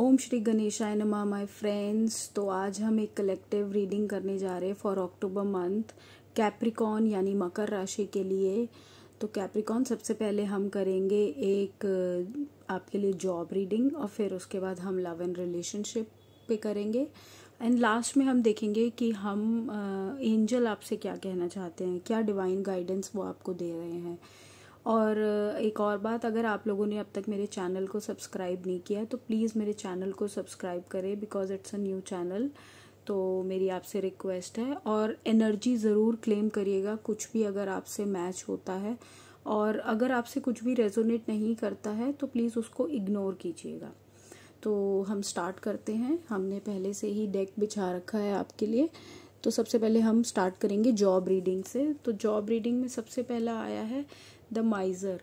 ओम श्री गणेशाय नमा my friends तो आज हम एक कलेक्टिव रीडिंग करने जा रहे हैं फॉर अक्टूबर मंथ कैप्रिकॉन यानी मकर राशि के लिए तो कैप्रिकॉन सबसे पहले हम करेंगे एक आपके लिए जॉब रीडिंग और फिर उसके बाद हम लव एंड रिलेशनशिप पे करेंगे एंड लास्ट में हम देखेंगे कि हम एंजल आपसे क्या कहना चाहते हैं क्या डिवाइन गाइडेंस वो आपको दे रहे हैं और एक और बात अगर आप लोगों ने अब तक मेरे चैनल को सब्सक्राइब नहीं किया तो प्लीज़ मेरे चैनल को सब्सक्राइब करें because it's a new channel तो मेरी आपसे रिक्वेस्ट है और एनर्जी ज़रूर क्लेम करिएगा कुछ भी अगर आपसे मैच होता है और अगर आपसे कुछ भी रेजोनेट नहीं करता है तो प्लीज़ उसको इग्नोर कीजिएगा तो हम स्टार्ट करते हैं हमने पहले से ही डेक बिछा रखा है आपके लिए तो सबसे पहले हम स्टार्ट करेंगे जॉब रीडिंग से तो जॉब रीडिंग में सबसे पहला आया है द माइज़र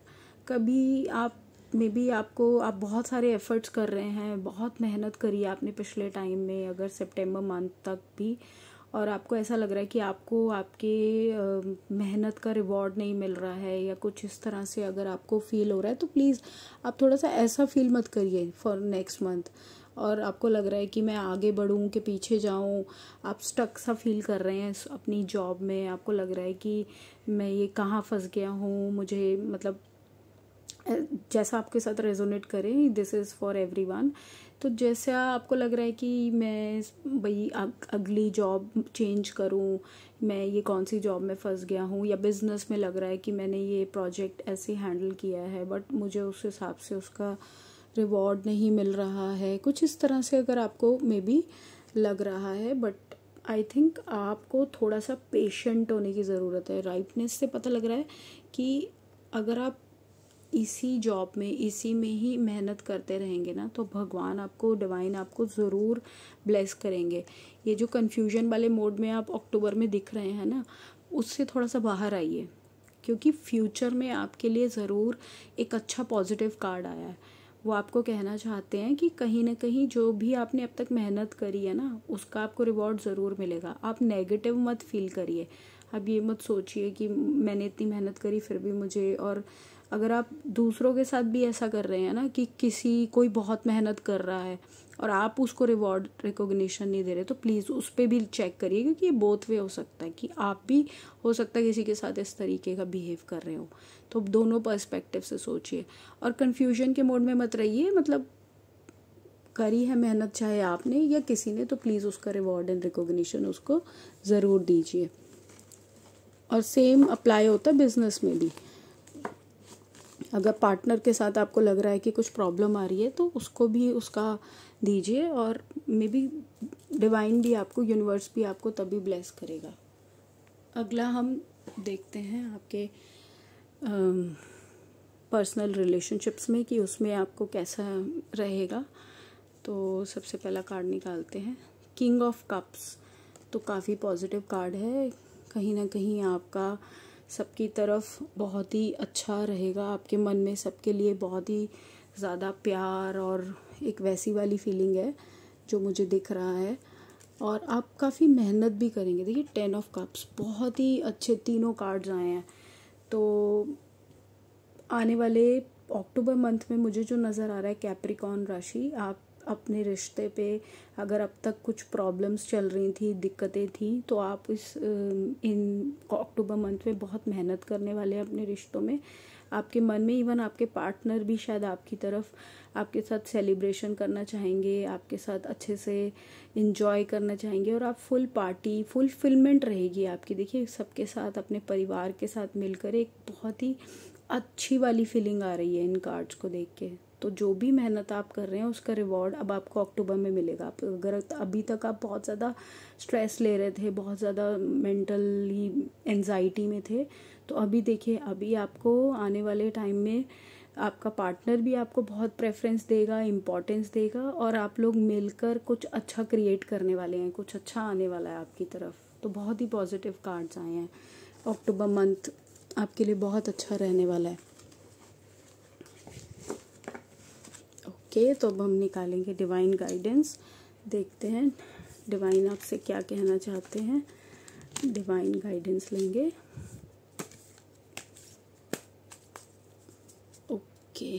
कभी आप मे बी आपको आप बहुत सारे एफ़र्ट्स कर रहे हैं बहुत मेहनत करी है आपने पिछले टाइम में अगर सितंबर मंथ तक भी और आपको ऐसा लग रहा है कि आपको आपके मेहनत का रिवॉर्ड नहीं मिल रहा है या कुछ इस तरह से अगर आपको फील हो रहा है तो प्लीज़ आप थोड़ा सा ऐसा फील मत करिए फॉर नेक्स्ट मंथ और आपको लग रहा है कि मैं आगे बढ़ूँ कि पीछे जाऊँ आप स्टक सा फील कर रहे हैं अपनी जॉब में आपको लग रहा है कि मैं ये कहाँ फंस गया हूँ मुझे मतलब जैसा आपके साथ रेजोनेट करे this is for everyone तो जैसा आपको लग रहा है कि मैं भाई अगली जॉब चेंज करूं मैं ये कौन सी जॉब में फंस गया हूं या बिज़नेस में लग रहा है कि मैंने ये प्रोजेक्ट ऐसे हैंडल किया है बट मुझे उस हिसाब से उसका रिवॉर्ड नहीं मिल रहा है कुछ इस तरह से अगर आपको मे बी लग रहा है बट आई थिंक आपको थोड़ा सा पेशेंट होने की ज़रूरत है राइटनेस से पता लग रहा है कि अगर आप इसी जॉब में इसी में ही मेहनत करते रहेंगे ना तो भगवान आपको डिवाइन आपको ज़रूर ब्लेस करेंगे ये जो कन्फ्यूजन वाले मोड में आप अक्टूबर में दिख रहे हैं ना उससे थोड़ा सा बाहर आइए क्योंकि फ्यूचर में आपके लिए ज़रूर एक अच्छा पॉजिटिव कार्ड आया है वो आपको कहना चाहते हैं कि कहीं ना कहीं जो भी आपने अब तक मेहनत करी है ना उसका आपको रिवॉर्ड ज़रूर मिलेगा आप नेगेटिव मत फील करिए आप ये मत सोचिए कि मैंने इतनी मेहनत करी फिर भी मुझे और अगर आप दूसरों के साथ भी ऐसा कर रहे हैं ना कि किसी कोई बहुत मेहनत कर रहा है और आप उसको रिवॉर्ड रिकॉग्निशन नहीं दे रहे तो प्लीज़ उस पर भी चेक करिए क्योंकि ये बोथ वे हो सकता है कि आप भी हो सकता है किसी के साथ इस तरीके का बिहेव कर रहे हो तो दोनों पर्सपेक्टिव से सोचिए और कन्फ्यूजन के मोड में मत रहिए मतलब करी है मेहनत चाहे आपने या किसी ने तो प्लीज़ उसका रिवॉर्ड एंड रिकॉग्निशन उसको ज़रूर दीजिए और सेम अप्लाई होता है बिजनेस में भी अगर पार्टनर के साथ आपको लग रहा है कि कुछ प्रॉब्लम आ रही है तो उसको भी उसका दीजिए और मे बी डिवाइन भी आपको यूनिवर्स भी आपको तभी ब्लेस करेगा अगला हम देखते हैं आपके पर्सनल रिलेशनशिप्स में कि उसमें आपको कैसा रहेगा तो सबसे पहला कार्ड निकालते हैं किंग ऑफ कप्स तो काफ़ी पॉजिटिव कार्ड है कहीं ना कहीं आपका सबकी तरफ बहुत ही अच्छा रहेगा आपके मन में सबके लिए बहुत ही ज़्यादा प्यार और एक वैसी वाली फीलिंग है जो मुझे दिख रहा है और आप काफ़ी मेहनत भी करेंगे देखिए टेन ऑफ कप्स बहुत ही अच्छे तीनों कार्ड्स आए हैं तो आने वाले अक्टूबर मंथ में मुझे जो नज़र आ रहा है कैप्रिकॉन राशि आप अपने रिश्ते पे अगर अब तक कुछ प्रॉब्लम्स चल रही थी दिक्कतें थी तो आप इस इन अक्टूबर मंथ में बहुत मेहनत करने वाले हैं अपने रिश्तों में आपके मन में इवन आपके पार्टनर भी शायद आपकी तरफ आपके साथ सेलिब्रेशन करना चाहेंगे आपके साथ अच्छे से इंजॉय करना चाहेंगे और आप फुल पार्टी फुलफिलमेंट रहेगी आपकी देखिए सबके साथ अपने परिवार के साथ मिलकर एक बहुत ही अच्छी वाली फीलिंग आ रही है इन कार्ड्स को देख के तो जो भी मेहनत आप कर रहे हैं उसका रिवॉर्ड अब आपको अक्टूबर में मिलेगा आप अगर अभी तक आप बहुत ज़्यादा स्ट्रेस ले रहे थे बहुत ज़्यादा मेंटली एनजाइटी में थे तो अभी देखिए अभी आपको आने वाले टाइम में आपका पार्टनर भी आपको बहुत प्रेफरेंस देगा इम्पोर्टेंस देगा और आप लोग मिलकर कुछ अच्छा क्रिएट करने वाले हैं कुछ अच्छा आने वाला है आपकी तरफ तो बहुत ही पॉजिटिव कार्ड्स आए हैं अक्टूबर मंथ आपके लिए बहुत अच्छा रहने वाला है ओके तो अब हम निकालेंगे डिवाइन गाइडेंस देखते हैं डिवाइन आपसे क्या कहना चाहते हैं डिवाइन गाइडेंस लेंगे ओके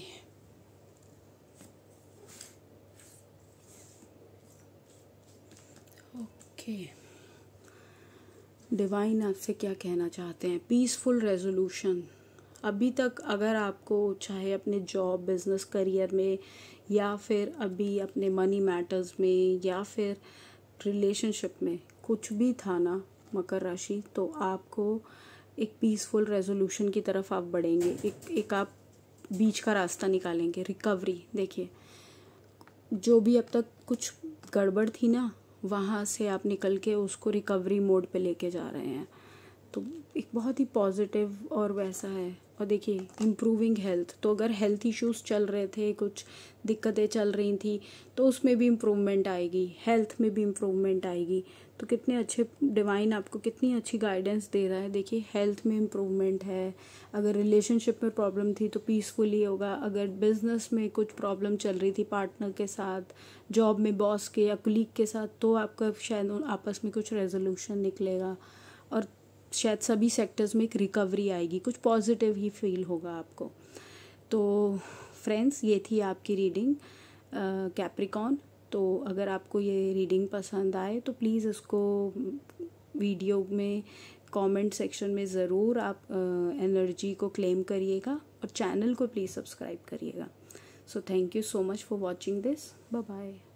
ओके डिवाइन आपसे क्या कहना चाहते हैं पीसफुल रेजोल्यूशन अभी तक अगर आपको चाहे अपने जॉब बिज़नेस करियर में या फिर अभी अपने मनी मैटर्स में या फिर रिलेशनशिप में कुछ भी था ना मकर राशि तो आपको एक पीसफुल रेजोल्यूशन की तरफ आप बढ़ेंगे एक एक आप बीच का रास्ता निकालेंगे रिकवरी देखिए जो भी अब तक कुछ गड़बड़ थी ना वहाँ से आप निकल के उसको रिकवरी मोड पे लेके जा रहे हैं तो एक बहुत ही पॉजिटिव और वैसा है और देखिए इम्प्रूविंग हेल्थ तो अगर हेल्थ इश्यूज चल रहे थे कुछ दिक्कतें चल रही थी तो उसमें भी इम्प्रूवमेंट आएगी हेल्थ में भी इम्प्रूवमेंट आएगी तो कितने अच्छे डिवाइन आपको कितनी अच्छी गाइडेंस दे रहा है देखिए हेल्थ में इम्प्रूवमेंट है अगर रिलेशनशिप में प्रॉब्लम थी तो पीसफुली होगा अगर बिजनेस में कुछ प्रॉब्लम चल रही थी पार्टनर के साथ जॉब में बॉस के या कुलीग के साथ तो आपका शायद आपस में कुछ रेजोल्यूशन निकलेगा और शायद सभी सेक्टर्स में एक रिकवरी आएगी कुछ पॉजिटिव ही फील होगा आपको तो फ्रेंड्स ये थी आपकी रीडिंग कैप्रिकॉन तो अगर आपको ये रीडिंग पसंद आए तो प्लीज़ इसको वीडियो में कमेंट सेक्शन में ज़रूर आप एनर्जी को क्लेम करिएगा और चैनल को प्लीज़ सब्सक्राइब करिएगा so thank you so much for watching this bye bye